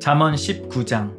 잠언 19장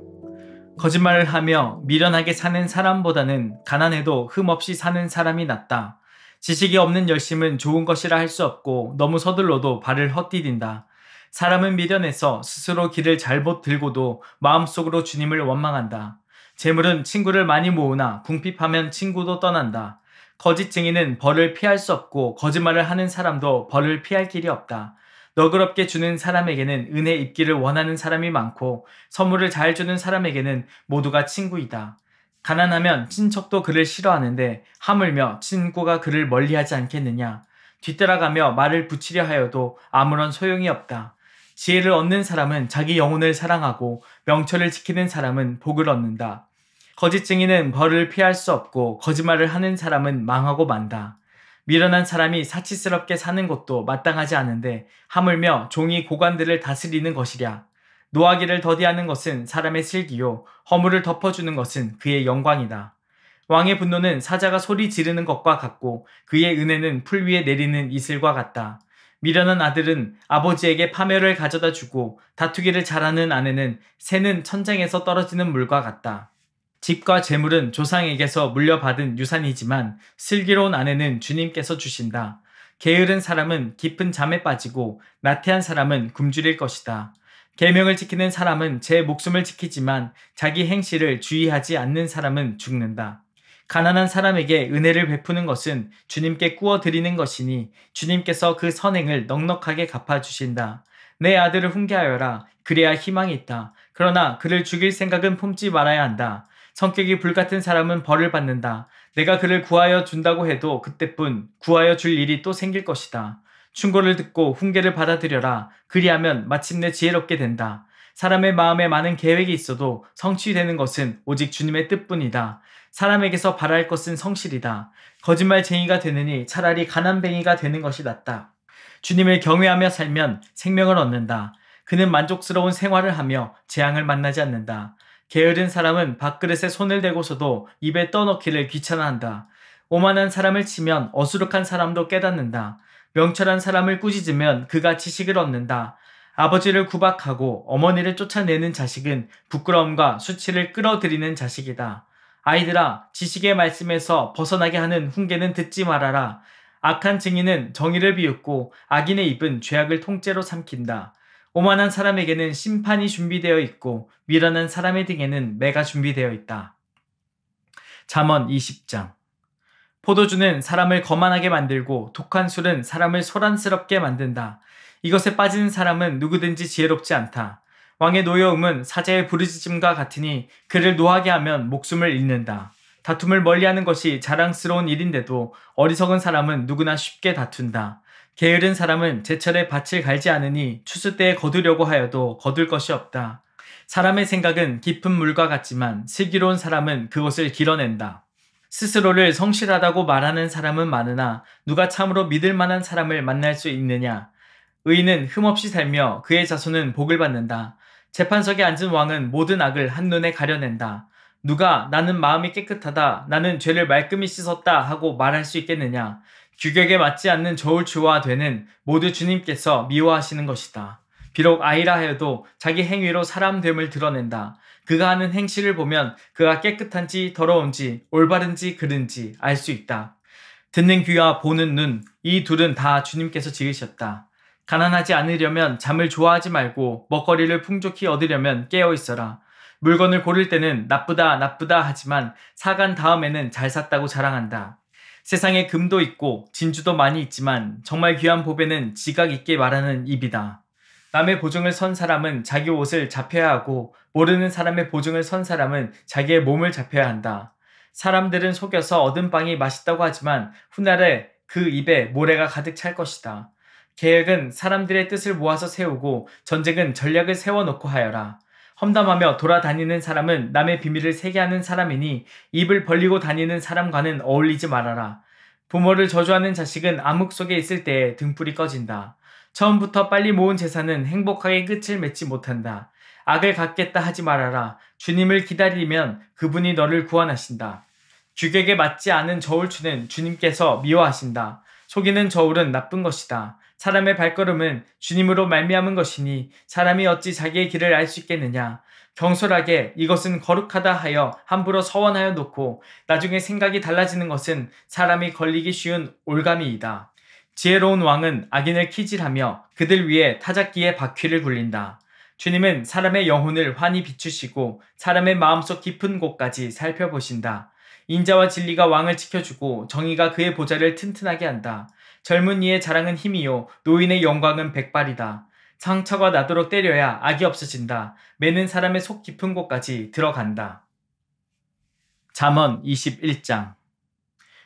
거짓말을 하며 미련하게 사는 사람보다는 가난해도 흠없이 사는 사람이 낫다. 지식이 없는 열심은 좋은 것이라 할 수 없고 너무 서둘러도 발을 헛디딘다. 사람은 미련해서 스스로 길을 잘못 들고도 마음속으로 주님을 원망한다. 재물은 친구를 많이 모으나 궁핍하면 친구도 떠난다. 거짓 증인은 벌을 피할 수 없고 거짓말을 하는 사람도 벌을 피할 길이 없다. 너그럽게 주는 사람에게는 은혜 입기를 원하는 사람이 많고 선물을 잘 주는 사람에게는 모두가 친구이다. 가난하면 친척도 그를 싫어하는데 하물며 친구가 그를 멀리하지 않겠느냐. 뒤따라가며 말을 붙이려 하여도 아무런 소용이 없다. 지혜를 얻는 사람은 자기 영혼을 사랑하고 명철을 지키는 사람은 복을 얻는다. 거짓 증인은 벌을 피할 수 없고 거짓말을 하는 사람은 망하고 만다. 미련한 사람이 사치스럽게 사는 것도 마땅하지 않은데 하물며 종이 고관들을 다스리는 것이랴. 노하기를 더디하는 것은 사람의 슬기요 허물을 덮어주는 것은 그의 영광이다. 왕의 분노는 사자가 소리 지르는 것과 같고 그의 은혜는 풀 위에 내리는 이슬과 같다. 미련한 아들은 아버지에게 파멸을 가져다 주고 다투기를 잘하는 아내는 새는 천장에서 떨어지는 물과 같다. 집과 재물은 조상에게서 물려받은 유산이지만 슬기로운 아내는 주님께서 주신다. 게으른 사람은 깊은 잠에 빠지고 나태한 사람은 굶주릴 것이다. 계명을 지키는 사람은 제 목숨을 지키지만 자기 행실을 주의하지 않는 사람은 죽는다. 가난한 사람에게 은혜를 베푸는 것은 주님께 꾸어 드리는 것이니 주님께서 그 선행을 넉넉하게 갚아 주신다. 내 아들을 훈계하여라. 그래야 희망이 있다. 그러나 그를 죽일 생각은 품지 말아야 한다. 성격이 불같은 사람은 벌을 받는다. 내가 그를 구하여 준다고 해도 그때뿐 구하여 줄 일이 또 생길 것이다. 충고를 듣고 훈계를 받아들여라. 그리하면 마침내 지혜롭게 된다. 사람의 마음에 많은 계획이 있어도 성취되는 것은 오직 주님의 뜻뿐이다. 사람에게서 바랄 것은 성실이다. 거짓말쟁이가 되느니 차라리 가난뱅이가 되는 것이 낫다. 주님을 경외하며 살면 생명을 얻는다. 그는 만족스러운 생활을 하며 재앙을 만나지 않는다. 게으른 사람은 밥그릇에 손을 대고서도 입에 떠넣기를 귀찮아한다. 오만한 사람을 치면 어수룩한 사람도 깨닫는다. 명철한 사람을 꾸짖으면 그가 지식을 얻는다. 아버지를 구박하고 어머니를 쫓아내는 자식은 부끄러움과 수치를 끌어들이는 자식이다. 아이들아, 지식의 말씀에서 벗어나게 하는 훈계는 듣지 말아라. 악한 증인은 정의를 비웃고 악인의 입은 죄악을 통째로 삼킨다. 오만한 사람에게는 심판이 준비되어 있고 미련한 사람의등에는 매가 준비되어 있다. 잠언 20장 포도주는 사람을 거만하게 만들고 독한 술은 사람을 소란스럽게 만든다. 이것에 빠지는 사람은 누구든지 지혜롭지 않다. 왕의 노여움은 사자의 부르짖음과 같으니 그를 노하게 하면 목숨을 잃는다. 다툼을 멀리하는 것이 자랑스러운 일인데도 어리석은 사람은 누구나 쉽게 다툰다. 게으른 사람은 제철에 밭을 갈지 않으니 추수 때에 거두려고 하여도 거둘 것이 없다. 사람의 생각은 깊은 물과 같지만 슬기로운 사람은 그것을 길어낸다. 스스로를 성실하다고 말하는 사람은 많으나 누가 참으로 믿을 만한 사람을 만날 수 있느냐? 의인은 흠없이 살며 그의 자손은 복을 받는다. 재판석에 앉은 왕은 모든 악을 한눈에 가려낸다. 누가 나는 마음이 깨끗하다, 나는 죄를 말끔히 씻었다 하고 말할 수 있겠느냐? 규격에 맞지 않는 저울추와되는 모두 주님께서 미워하시는 것이다. 비록 아이라 해도 자기 행위로 사람됨을 드러낸다. 그가 하는 행실을 보면 그가 깨끗한지 더러운지 올바른지 그른지 알 수 있다. 듣는 귀와 보는 눈, 이 둘은 다 주님께서 지으셨다. 가난하지 않으려면 잠을 좋아하지 말고 먹거리를 풍족히 얻으려면 깨어 있어라. 물건을 고를 때는 나쁘다, 나쁘다 하지만 사간 다음에는 잘 샀다고 자랑한다. 세상에 금도 있고 진주도 많이 있지만 정말 귀한 보배는 지각 있게 말하는 입이다. 남의 보증을 선 사람은 자기 옷을 잡혀야 하고 모르는 사람의 보증을 선 사람은 자기의 몸을 잡혀야 한다. 사람들은 속여서 얻은 빵이 맛있다고 하지만 훗날에 그 입에 모래가 가득 찰 것이다. 계획은 사람들의 뜻을 모아서 세우고 전쟁은 전략을 세워놓고 하여라. 험담하며 돌아다니는 사람은 남의 비밀을 세게 하는 사람이니 입을 벌리고 다니는 사람과는 어울리지 말아라. 부모를 저주하는 자식은 암흑 속에 있을 때에 등불이 꺼진다. 처음부터 빨리 모은 재산은 행복하게 끝을 맺지 못한다. 악을 갖겠다 하지 말아라. 주님을 기다리면 그분이 너를 구원하신다. 주객에 맞지 않은 저울추는 주님께서 미워하신다. 속이는 저울은 나쁜 것이다. 사람의 발걸음은 주님으로 말미암은 것이니 사람이 어찌 자기의 길을 알 수 있겠느냐. 경솔하게 이것은 거룩하다 하여 함부로 서원하여 놓고 나중에 생각이 달라지는 것은 사람이 걸리기 쉬운 올가미이다. 지혜로운 왕은 악인을 키질하며 그들 위에 타작기에 바퀴를 굴린다. 주님은 사람의 영혼을 환히 비추시고 사람의 마음속 깊은 곳까지 살펴보신다. 인자와 진리가 왕을 지켜주고 정의가 그의 보좌를 튼튼하게 한다. 젊은이의 자랑은 힘이요 노인의 영광은 백발이다. 상처가 나도록 때려야 악이 없어진다. 매는 사람의 속 깊은 곳까지 들어간다. 잠언 21장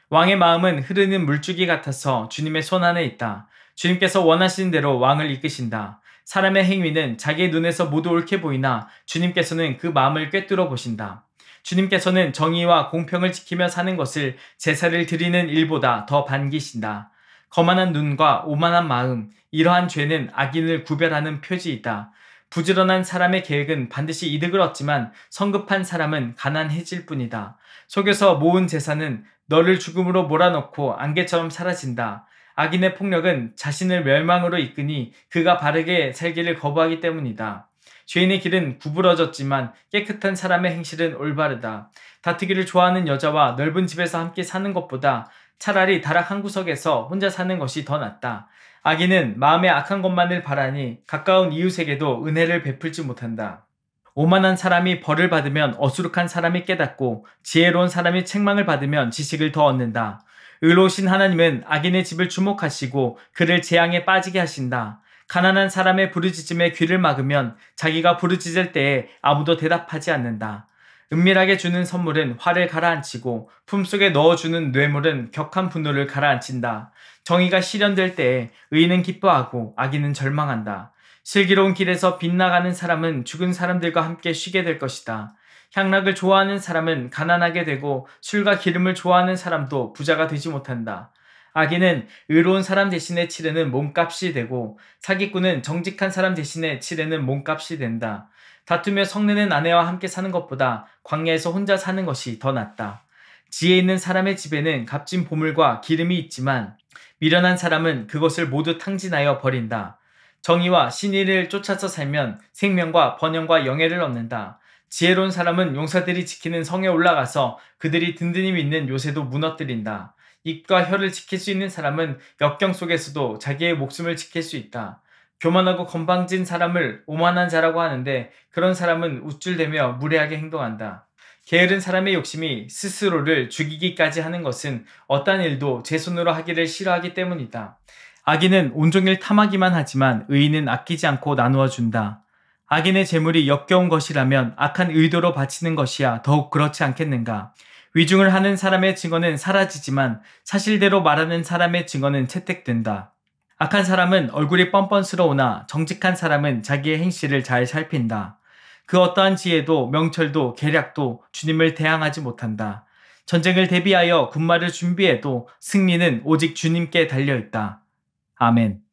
왕의 마음은 흐르는 물줄기 같아서 주님의 손 안에 있다. 주님께서 원하시는 대로 왕을 이끄신다. 사람의 행위는 자기의 눈에서 모두 옳게 보이나 주님께서는 그 마음을 꿰뚫어 보신다. 주님께서는 정의와 공평을 지키며 사는 것을 제사를 드리는 일보다 더 반기신다. 거만한 눈과 오만한 마음, 이러한 죄는 악인을 구별하는 표지이다. 부지런한 사람의 계획은 반드시 이득을 얻지만 성급한 사람은 가난해질 뿐이다. 속여서 모은 재산은 너를 죽음으로 몰아넣고 안개처럼 사라진다. 악인의 폭력은 자신을 멸망으로 이끄니 그가 바르게 살기를 거부하기 때문이다. 죄인의 길은 구부러졌지만 깨끗한 사람의 행실은 올바르다. 다투기를 좋아하는 여자와 넓은 집에서 함께 사는 것보다 차라리 다락 한 구석에서 혼자 사는 것이 더 낫다. 악인은 마음의 악한 것만을 바라니 가까운 이웃에게도 은혜를 베풀지 못한다. 오만한 사람이 벌을 받으면 어수룩한 사람이 깨닫고 지혜로운 사람이 책망을 받으면 지식을 더 얻는다. 의로우신 하나님은 악인의 집을 주목하시고 그를 재앙에 빠지게 하신다. 가난한 사람의 부르짖음에 귀를 막으면 자기가 부르짖을 때에 아무도 대답하지 않는다. 은밀하게 주는 선물은 화를 가라앉히고 품속에 넣어주는 뇌물은 격한 분노를 가라앉힌다. 정의가 실현될 때에 의인은 기뻐하고 악인은 절망한다. 슬기로운 길에서 빗나가는 사람은 죽은 사람들과 함께 쉬게 될 것이다. 향락을 좋아하는 사람은 가난하게 되고 술과 기름을 좋아하는 사람도 부자가 되지 못한다. 악인은 의로운 사람 대신에 치르는 몸값이 되고 사기꾼은 정직한 사람 대신에 치르는 몸값이 된다. 다투며 성내는 아내와 함께 사는 것보다 광야에서 혼자 사는 것이 더 낫다. 지혜 있는 사람의 집에는 값진 보물과 기름이 있지만 미련한 사람은 그것을 모두 탕진하여 버린다. 정의와 신의를 쫓아서 살면 생명과 번영과 영예를 얻는다. 지혜로운 사람은 용사들이 지키는 성에 올라가서 그들이 든든히 믿는 요새도 무너뜨린다. 입과 혀를 지킬 수 있는 사람은 역경 속에서도 자기의 목숨을 지킬 수 있다. 교만하고 건방진 사람을 오만한 자라고 하는데 그런 사람은 우쭐대며 무례하게 행동한다. 게으른 사람의 욕심이 스스로를 죽이기까지 하는 것은 어떤 일도 제 손으로 하기를 싫어하기 때문이다. 악인은 온종일 탐하기만 하지만 의인은 아끼지 않고 나누어 준다. 악인의 재물이 역겨운 것이라면 악한 의도로 바치는 것이야 더욱 그렇지 않겠는가. 위중을 하는 사람의 증언은 사라지지만 사실대로 말하는 사람의 증언은 채택된다. 악한 사람은 얼굴이 뻔뻔스러우나 정직한 사람은 자기의 행실을 잘 살핀다. 그 어떠한 지혜도 명철도 계략도 주님을 대항하지 못한다. 전쟁을 대비하여 군마를 준비해도 승리는 오직 주님께 달려 있다. 아멘.